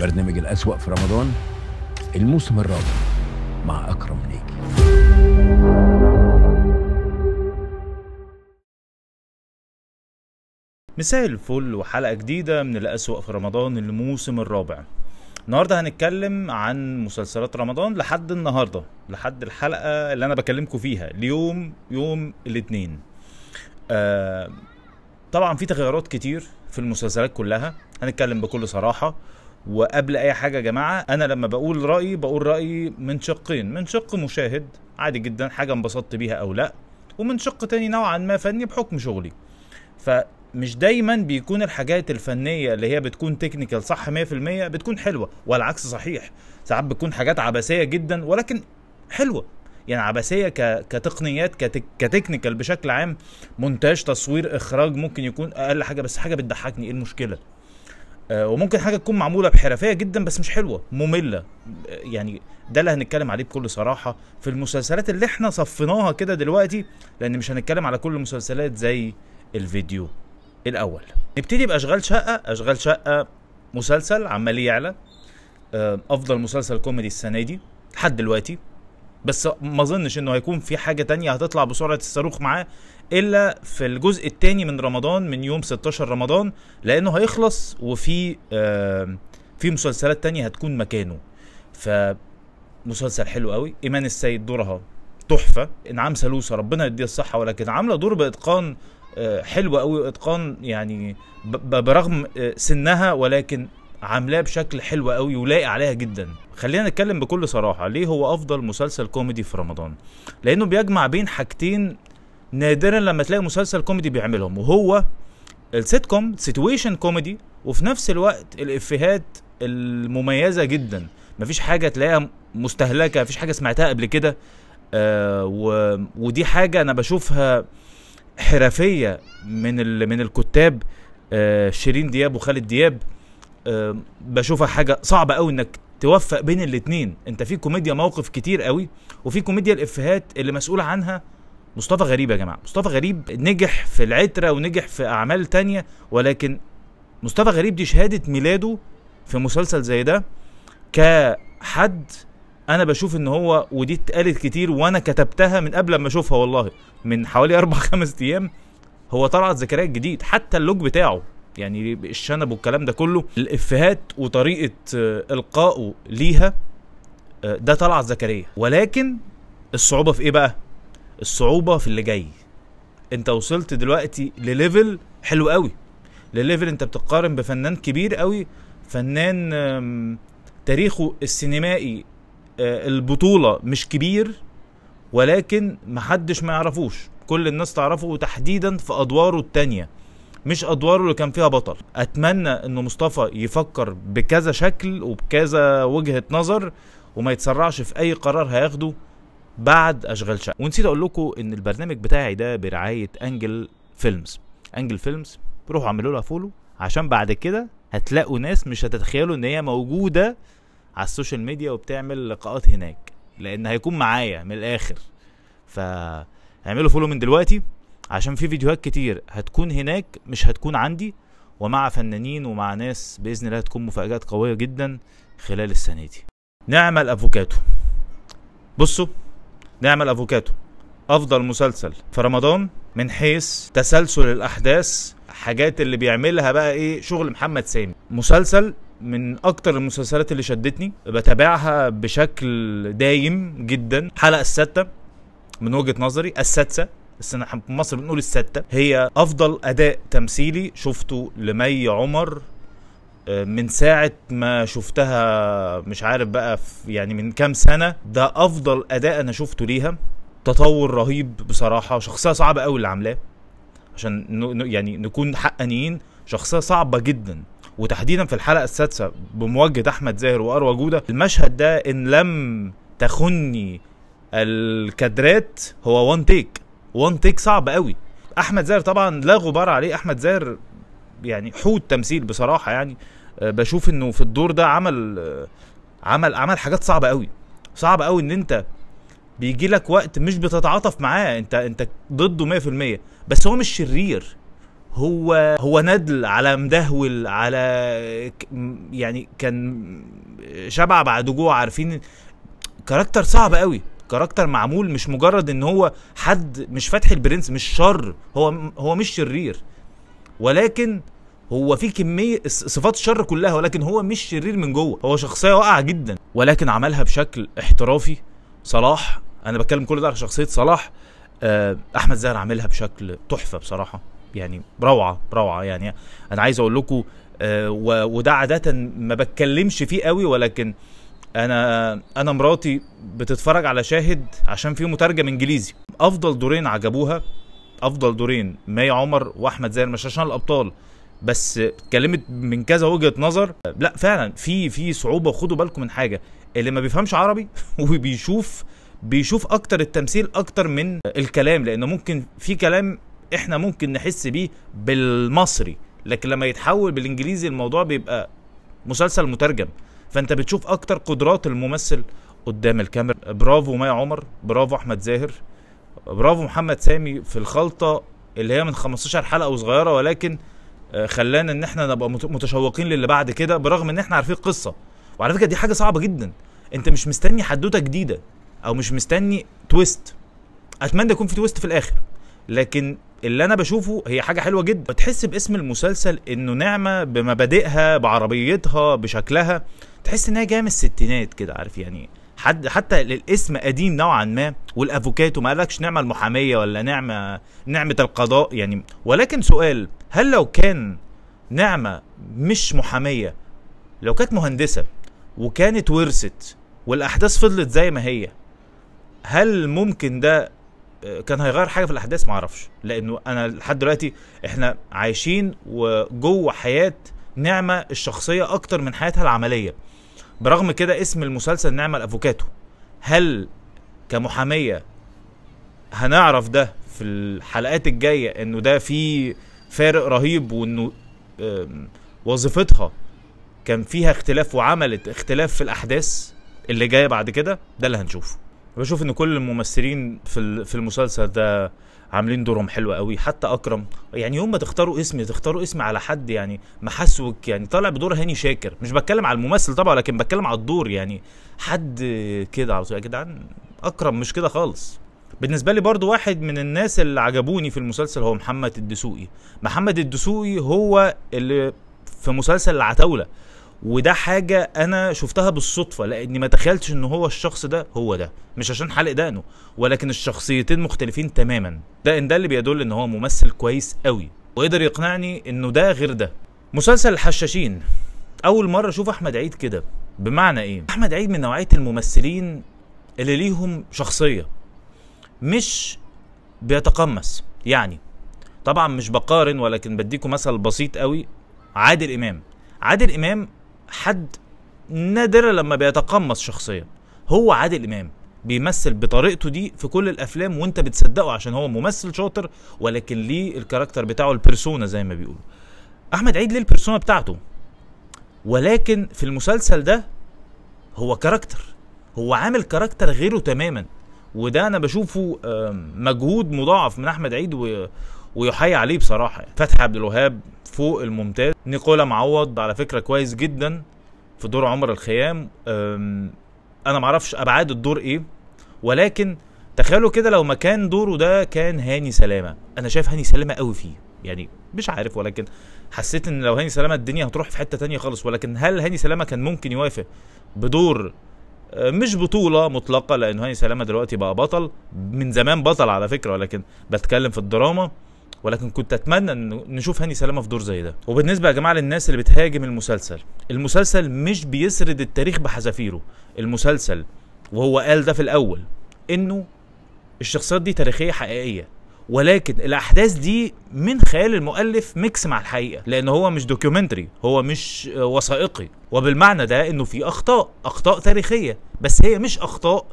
برنامج الأسوأ في رمضان الموسم الرابع مع أكرم ناجي مساء الفل وحلقة جديدة من الأسوأ في رمضان الموسم الرابع النهارده هنتكلم عن مسلسلات رمضان لحد النهارده لحد الحلقه اللي انا بكلمكم فيها اليوم يوم الاثنين آه طبعا في تغيرات كتير في المسلسلات كلها هنتكلم بكل صراحه وقبل اي حاجه يا جماعه انا لما بقول رايي بقول رايي من شقين من شق مشاهد عادي جدا حاجه انبسطت بيها او لا ومن شق تاني نوعا ما فني بحكم شغلي فمش دايما بيكون الحاجات الفنيه اللي هي بتكون تكنيكال صح 100% بتكون حلوه والعكس صحيح ساعات بتكون حاجات عبثيه جدا ولكن حلوه يعني عبثيه كتقنيات كتكنيكال بشكل عام مونتاج تصوير اخراج ممكن يكون اقل حاجه بس حاجه بتضحكني ايه المشكله آه، وممكن حاجه تكون معموله بحرفيه جدا بس مش حلوه ممله آه، يعني ده اللي هنتكلم عليه بكل صراحه في المسلسلات اللي احنا صفيناها كده دلوقتي لان مش هنتكلم على كل المسلسلات زي الفيديو الاول نبتدي باشغال شقه اشغال شقه مسلسل عمال يعلى آه، افضل مسلسل كوميدي السنه دي لحد دلوقتي بس ما اظنش انه هيكون في حاجه تانية هتطلع بسرعه الصاروخ معاه الا في الجزء الثاني من رمضان من يوم 16 رمضان لانه هيخلص وفي آه في مسلسلات تانية هتكون مكانه ف مسلسل حلو قوي ايمان السيد دورها تحفه انعام سلوسه ربنا يديها الصحه ولكن عامله دور باتقان آه، حلو قوي اتقان يعني برغم آه، سنها ولكن عاملاه بشكل حلو قوي ولايق عليها جدا خلينا نتكلم بكل صراحه ليه هو افضل مسلسل كوميدي في رمضان لانه بيجمع بين حاجتين نادرا لما تلاقي مسلسل كوميدي بيعملهم وهو السيت كوم سيتويشن كوميدي وفي نفس الوقت الافيهات المميزه جدا مفيش حاجه تلاقيها مستهلكه مفيش حاجه سمعتها قبل كده آه و... ودي حاجه انا بشوفها حرفيه من ال... من الكتاب آه شيرين دياب وخالد دياب آه بشوفها حاجه صعبه قوي انك توفق بين الاتنين انت في كوميديا موقف كتير قوي وفي كوميديا الافيهات اللي مسؤول عنها مصطفى غريب يا جماعه مصطفى غريب نجح في العتره ونجح في اعمال تانية ولكن مصطفى غريب دي شهاده ميلاده في مسلسل زي ده كحد انا بشوف ان هو ودي اتقالت كتير وانا كتبتها من قبل ما اشوفها والله من حوالي اربع خمس ايام هو طلعت زكريا الجديد حتى اللوج بتاعه يعني الشنب والكلام ده كله الافيهات وطريقه آه، القائه ليها آه، ده طلعت زكريا ولكن الصعوبه في ايه بقى الصعوبه في اللي جاي انت وصلت دلوقتي لليفل حلو قوي لليفل انت بتقارن بفنان كبير قوي فنان تاريخه السينمائي آه، البطولة مش كبير ولكن محدش ما يعرفوش كل الناس تعرفه تحديدا في أدواره التانية مش ادواره اللي كان فيها بطل اتمنى ان مصطفى يفكر بكذا شكل وبكذا وجهه نظر وما يتسرعش في اي قرار هياخده بعد اشغال شقه ونسيت اقول لكم ان البرنامج بتاعي ده برعايه انجل فيلمز انجل فيلمز روحوا اعملوا لها فولو عشان بعد كده هتلاقوا ناس مش هتتخيلوا ان هي موجوده على السوشيال ميديا وبتعمل لقاءات هناك لان هيكون معايا من الاخر فاعملوا فولو من دلوقتي عشان في فيديوهات كتير هتكون هناك مش هتكون عندي ومع فنانين ومع ناس باذن الله هتكون مفاجات قويه جدا خلال السنه دي نعمل افوكاتو بصوا نعمل افوكاتو افضل مسلسل في رمضان من حيث تسلسل الاحداث حاجات اللي بيعملها بقى ايه شغل محمد سامي مسلسل من اكتر المسلسلات اللي شدتني بتابعها بشكل دايم جدا الحلقه السادسه من وجهه نظري السادسه بس انا في مصر بنقول الستة هي افضل اداء تمثيلي شفته لمي عمر آه، من ساعة ما شفتها مش عارف بقى يعني من كام سنة ده أفضل أداء أنا شفته ليها تطور رهيب بصراحة شخصية صعبة أوي اللي عاملاه عشان يعني نكون حقانيين شخصية صعبة جدا وتحديدا في الحلقة السادسة بمواجهة أحمد زاهر وأروى جودة المشهد ده إن لم تخني الكادرات هو وان تيك وان تيك صعب قوي احمد زاهر طبعا لا غبار عليه احمد زاهر يعني حوت تمثيل بصراحه يعني آه، بشوف انه في الدور ده عمل آه، عمل عمل حاجات صعبه قوي صعب قوي ان انت بيجي لك وقت مش بتتعاطف معاه انت انت ضده 100% بس هو مش شرير هو هو ندل على مدهول على يعني كان شبع بعد جوع عارفين كاركتر صعب قوي كاركتر معمول مش مجرد ان هو حد مش فتح البرنس مش شر هو هو مش شرير ولكن هو في كميه صفات الشر كلها ولكن هو مش شرير من جوه هو شخصيه واقعه جدا ولكن عملها بشكل احترافي صلاح انا بتكلم كل ده على شخصيه صلاح آه، احمد زاهر عاملها بشكل تحفه بصراحه يعني روعه روعه يعني انا عايز اقول لكم آه، وده عاده ما بتكلمش فيه قوي ولكن انا انا مراتي بتتفرج على شاهد عشان فيه مترجم انجليزي افضل دورين عجبوها افضل دورين ماي عمر واحمد زاهر مش عشان الابطال بس اتكلمت من كذا وجهه نظر لا فعلا في في صعوبه خدوا بالكم من حاجه اللي ما بيفهمش عربي وبيشوف بيشوف اكتر التمثيل اكتر من الكلام لان ممكن في كلام احنا ممكن نحس بيه بالمصري لكن لما يتحول بالانجليزي الموضوع بيبقى مسلسل مترجم فانت بتشوف اكتر قدرات الممثل قدام الكاميرا برافو مايا عمر برافو احمد زاهر برافو محمد سامي في الخلطه اللي هي من 15 حلقه وصغيره ولكن آه، خلانا ان احنا نبقى متشوقين للي بعد كده برغم ان احنا عارفين القصه وعلى فكره دي حاجه صعبه جدا انت مش مستني حدوته جديده او مش مستني تويست اتمنى يكون في تويست في الاخر لكن اللي انا بشوفه هي حاجه حلوه جدا بتحس باسم المسلسل انه نعمه بمبادئها بعربيتها بشكلها تحس ان هي جايه من الستينات كده عارف يعني حد حتى الاسم قديم نوعا ما والافوكاتو ما قالكش نعمه المحاميه ولا نعمه نعمه القضاء يعني ولكن سؤال هل لو كان نعمه مش محاميه لو كانت مهندسه وكانت ورثت والاحداث فضلت زي ما هي هل ممكن ده كان هيغير حاجه في الاحداث ما اعرفش لانه انا لحد دلوقتي احنا عايشين وجوه حياه نعمه الشخصيه اكتر من حياتها العمليه برغم كده اسم المسلسل نعمه الافوكاتو هل كمحاميه هنعرف ده في الحلقات الجايه انه ده في فارق رهيب وانه وظيفتها كان فيها اختلاف وعملت اختلاف في الاحداث اللي جايه بعد كده ده اللي هنشوفه بشوف ان كل الممثلين في في المسلسل ده عاملين دورهم حلو قوي حتى اكرم يعني يوم ما تختاروا اسم تختاروا اسم على حد يعني محسوك يعني طالع بدور هاني شاكر مش بتكلم على الممثل طبعا لكن بتكلم على الدور يعني حد كده على طول يا جدعان اكرم مش كده خالص بالنسبه لي برضو واحد من الناس اللي عجبوني في المسلسل هو محمد الدسوقي محمد الدسوقي هو اللي في مسلسل العتاوله وده حاجة أنا شفتها بالصدفة لأني ما تخيلتش إن هو الشخص ده هو ده مش عشان حلق دقنه ولكن الشخصيتين مختلفين تماما ده إن ده اللي بيدل إن هو ممثل كويس قوي وقدر يقنعني إنه ده غير ده مسلسل الحشاشين أول مرة أشوف أحمد عيد كده بمعنى إيه؟ أحمد عيد من نوعية الممثلين اللي ليهم شخصية مش بيتقمص يعني طبعا مش بقارن ولكن بديكم مثل بسيط قوي عادل إمام عادل إمام حد نادرا لما بيتقمص شخصيه هو عادل امام بيمثل بطريقته دي في كل الافلام وانت بتصدقه عشان هو ممثل شاطر ولكن ليه الكاركتر بتاعه البيرسونا زي ما بيقولوا احمد عيد ليه البيرسونا بتاعته ولكن في المسلسل ده هو كاركتر هو عامل كاركتر غيره تماما وده انا بشوفه مجهود مضاعف من احمد عيد ويحيي عليه بصراحه يعني. فتحي عبد الوهاب فوق الممتاز نيكولا معوض على فكره كويس جدا في دور عمر الخيام انا معرفش ابعاد الدور ايه ولكن تخيلوا كده لو مكان دوره ده كان هاني سلامه انا شايف هاني سلامه قوي فيه يعني مش عارف ولكن حسيت ان لو هاني سلامه الدنيا هتروح في حته تانية خالص ولكن هل هاني سلامه كان ممكن يوافق بدور أه، مش بطولة مطلقة لأن هاني سلامة دلوقتي بقى بطل من زمان بطل على فكرة ولكن بتكلم في الدراما ولكن كنت اتمنى ان نشوف هاني سلامه في دور زي ده وبالنسبه يا جماعه للناس اللي بتهاجم المسلسل المسلسل مش بيسرد التاريخ بحذافيره المسلسل وهو قال ده في الاول انه الشخصيات دي تاريخيه حقيقيه ولكن الاحداث دي من خيال المؤلف ميكس مع الحقيقه لان هو مش دوكيومنتري هو مش وثائقي وبالمعنى ده انه في اخطاء اخطاء تاريخيه بس هي مش اخطاء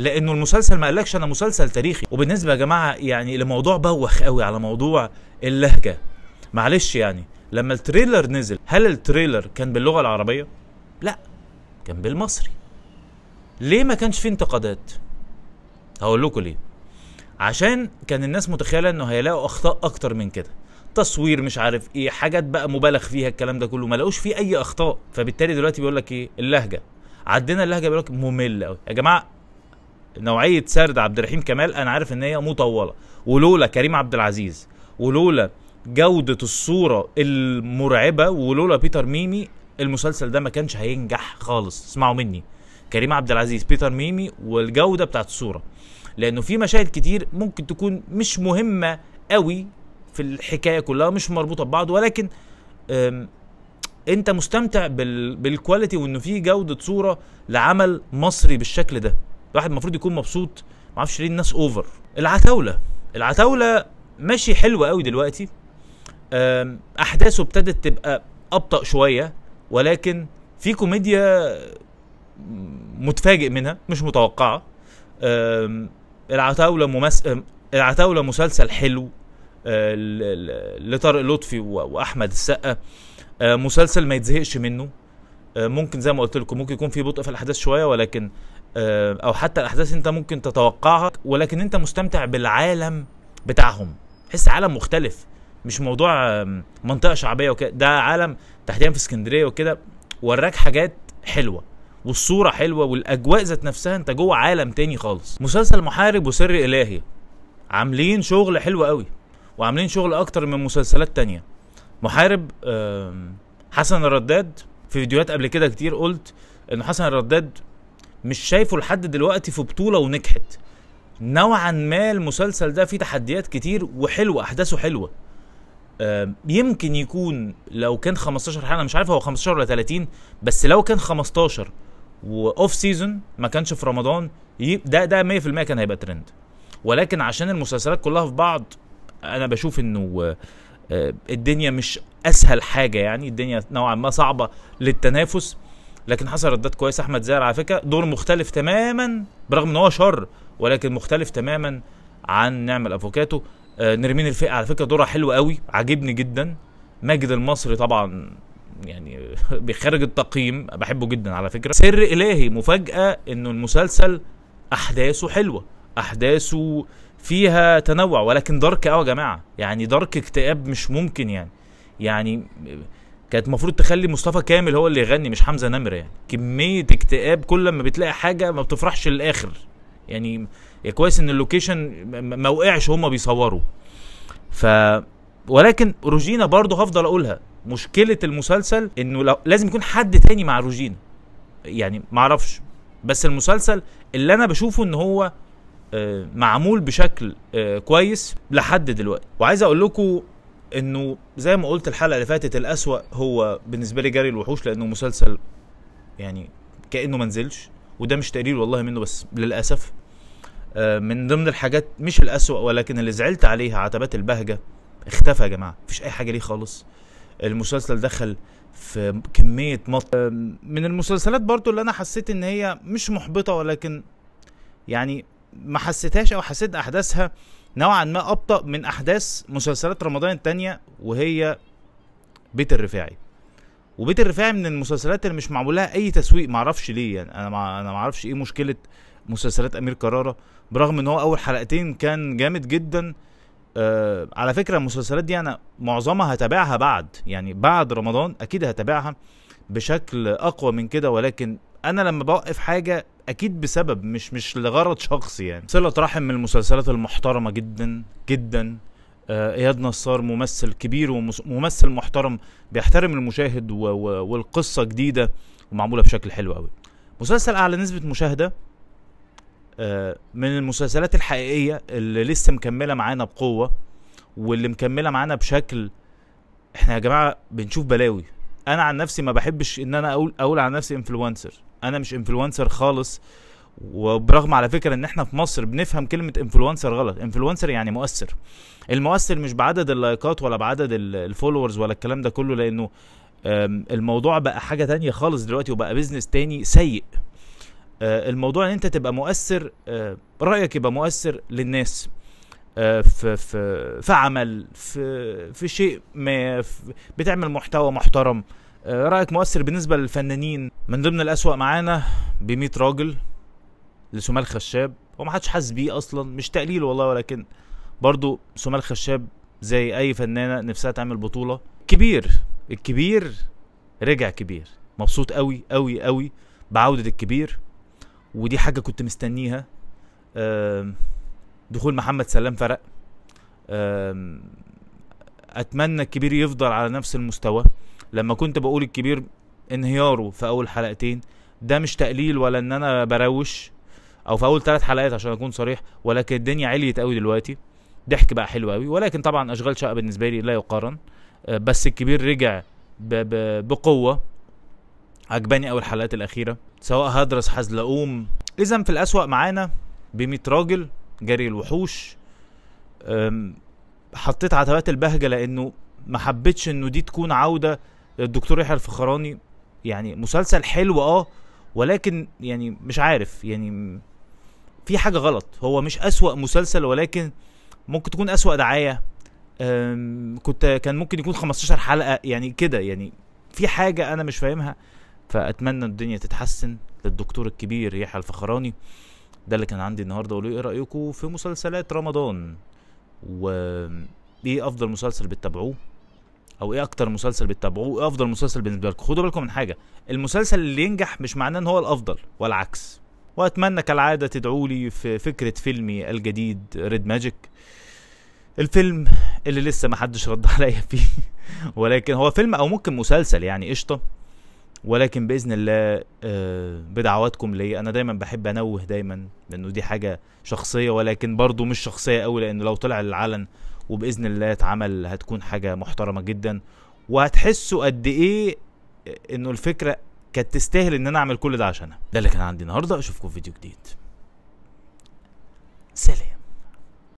لانه المسلسل ما قالكش انا مسلسل تاريخي وبالنسبه يا جماعه يعني لموضوع بوخ قوي على موضوع اللهجه معلش يعني لما التريلر نزل هل التريلر كان باللغه العربيه لا كان بالمصري ليه ما كانش فيه انتقادات هقول لكم ليه عشان كان الناس متخيله انه هيلاقوا اخطاء اكتر من كده تصوير مش عارف ايه حاجات بقى مبالغ فيها الكلام ده كله ما لقوش فيه اي اخطاء فبالتالي دلوقتي بيقول لك ايه اللهجه عدينا اللهجه بيقول لك ممل قوي يا جماعه نوعيه سرد عبد الرحيم كمال انا عارف ان هي مطوله ولولا كريم عبد العزيز ولولا جوده الصوره المرعبه ولولا بيتر ميمي المسلسل ده ما كانش هينجح خالص اسمعوا مني كريم عبد العزيز بيتر ميمي والجوده بتاعت الصوره لانه في مشاهد كتير ممكن تكون مش مهمه قوي في الحكايه كلها مش مربوطه ببعض ولكن انت مستمتع بالكواليتي وانه في جوده صوره لعمل مصري بالشكل ده الواحد المفروض يكون مبسوط معرفش ليه الناس اوفر العتاوله العتاوله ماشي حلو قوي دلوقتي احداثه ابتدت تبقى ابطا شويه ولكن في كوميديا متفاجئ منها مش متوقعه العتاوله ممس... العتاوله مسلسل حلو آه، لطارق لطفي واحمد السقا آه، مسلسل ما يتزهقش منه آه، ممكن زي ما قلت لكم ممكن يكون في بطء في الاحداث شويه ولكن آه، او حتى الاحداث انت ممكن تتوقعها ولكن انت مستمتع بالعالم بتاعهم تحس عالم مختلف مش موضوع منطقه شعبيه وكده ده عالم تحديدا في اسكندريه وكده وراك حاجات حلوه والصوره حلوه والاجواء ذات نفسها انت جوه عالم تاني خالص مسلسل محارب وسر الهي عاملين شغل حلو قوي وعاملين شغل اكتر من مسلسلات تانية محارب حسن الرداد في فيديوهات قبل كده كتير قلت ان حسن الرداد مش شايفه لحد دلوقتي في بطوله ونجحت نوعا ما المسلسل ده فيه تحديات كتير وحلوه احداثه حلوه آه، يمكن يكون لو كان 15 حلقه مش عارف هو 15 ولا 30 بس لو كان 15 واوف سيزون ما كانش في رمضان ده ده 100% كان هيبقى ترند ولكن عشان المسلسلات كلها في بعض انا بشوف انه آه، آه، الدنيا مش اسهل حاجه يعني الدنيا نوعا ما صعبه للتنافس لكن حصل ردات كويس احمد زاهر على فكره دور مختلف تماما برغم ان هو شر ولكن مختلف تماما عن نعم الافوكاتو آه نرمين الفئه على فكره دورها حلو قوي عاجبني جدا ماجد المصري طبعا يعني بيخرج التقييم بحبه جدا على فكره سر الهي مفاجاه انه المسلسل احداثه حلوه احداثه فيها تنوع ولكن دارك قوي يا جماعه يعني دارك اكتئاب مش ممكن يعني يعني كانت المفروض تخلي مصطفى كامل هو اللي يغني مش حمزه نمره يعني كميه اكتئاب كل ما بتلاقي حاجه ما بتفرحش للاخر يعني كويس ان اللوكيشن ما وقعش هما بيصوروا ف ولكن روجينا برضه هفضل اقولها مشكله المسلسل انه لازم يكون حد تاني مع روجينا يعني ما اعرفش بس المسلسل اللي انا بشوفه ان هو آه، معمول بشكل آه، كويس لحد دلوقتي وعايز اقول لكم انه زي ما قلت الحلقه اللي فاتت الاسوا هو بالنسبه لي جري الوحوش لانه مسلسل يعني كانه ما نزلش وده مش تقليل والله منه بس للاسف آه، من ضمن الحاجات مش الاسوا ولكن اللي زعلت عليها عتبات البهجه اختفى يا جماعه مفيش اي حاجه ليه خالص المسلسل دخل في كميه مط آه، من المسلسلات برضو اللي انا حسيت ان هي مش محبطه ولكن يعني ما حسيتهاش او حسيت احداثها نوعا ما ابطا من احداث مسلسلات رمضان التانية وهي بيت الرفاعي وبيت الرفاعي من المسلسلات اللي مش معمول لها اي تسويق معرفش ليه يعني انا مع... انا معرفش ايه مشكله مسلسلات امير كرارة برغم ان هو اول حلقتين كان جامد جدا آه على فكره المسلسلات دي انا معظمها هتابعها بعد يعني بعد رمضان اكيد هتابعها بشكل اقوى من كده ولكن انا لما بوقف حاجه اكيد بسبب مش مش لغرض شخصي يعني صله رحم من المسلسلات المحترمه جدا جدا آه، اياد نصار ممثل كبير وممثل محترم بيحترم المشاهد و... و... والقصه جديده ومعموله بشكل حلو قوي مسلسل اعلى نسبه مشاهده آه، من المسلسلات الحقيقيه اللي لسه مكمله معانا بقوه واللي مكمله معانا بشكل احنا يا جماعه بنشوف بلاوي انا عن نفسي ما بحبش ان انا اقول اقول عن نفسي انفلونسر انا مش انفلونسر خالص وبرغم على فكره ان احنا في مصر بنفهم كلمه انفلونسر غلط انفلونسر يعني مؤثر المؤثر مش بعدد اللايكات ولا بعدد الفولورز ولا الكلام ده كله لانه الموضوع بقى حاجه تانية خالص دلوقتي وبقى بيزنس تاني سيء آه، الموضوع ان انت تبقى مؤثر آه، رايك يبقى مؤثر للناس آه، في في في عمل في في شيء ما بتعمل محتوى محترم آه، إيه رايك مؤثر بالنسبه للفنانين من ضمن الاسوا معانا ب راجل لسمال خشاب وما حدش حاسس بيه اصلا مش تقليل والله ولكن برضو سمال خشاب زي اي فنانه نفسها تعمل بطوله كبير الكبير رجع كبير مبسوط قوي قوي قوي بعوده الكبير ودي حاجه كنت مستنيها دخول محمد سلام فرق اتمنى الكبير يفضل على نفس المستوى لما كنت بقول الكبير انهياره في اول حلقتين ده مش تقليل ولا ان انا بروش او في اول ثلاث حلقات عشان اكون صريح ولكن الدنيا عليت قوي دلوقتي ضحك بقى حلو قوي ولكن طبعا اشغال شقه بالنسبه لي لا يقارن آه، بس الكبير رجع بقوه عجباني اول الحلقات الاخيره سواء هدرس حزلقوم اذا في الاسوا معانا ب راجل جري الوحوش حطيت عتبات البهجه لانه ما حبيتش انه دي تكون عوده للدكتور يحيى الفخراني يعني مسلسل حلو اه ولكن يعني مش عارف يعني في حاجه غلط هو مش اسوا مسلسل ولكن ممكن تكون اسوا دعايه كنت كان ممكن يكون 15 حلقه يعني كده يعني في حاجه انا مش فاهمها فاتمنى الدنيا تتحسن للدكتور الكبير يحيى الفخراني ده اللي كان عندي النهارده قولوا ايه رايكم في مسلسلات رمضان و ايه افضل مسلسل بتتابعوه او ايه اكتر مسلسل بتتابعوه وايه افضل مسلسل بالنسبه لكم خدوا بالكم من حاجه المسلسل اللي ينجح مش معناه ان هو الافضل والعكس واتمنى كالعاده تدعوا لي في فكره فيلمي الجديد ريد ماجيك الفيلم اللي لسه ما حدش رد عليا فيه ولكن هو فيلم او ممكن مسلسل يعني قشطه ولكن باذن الله آه، بدعواتكم ليا انا دايما بحب انوه دايما لانه دي حاجه شخصيه ولكن برضو مش شخصيه قوي لانه لو طلع للعلن وباذن الله اتعمل هتكون حاجه محترمه جدا وهتحسوا قد ايه انه الفكره كانت تستاهل ان انا اعمل كل ده عشانها ده اللي كان عندي النهارده اشوفكم في فيديو جديد سلام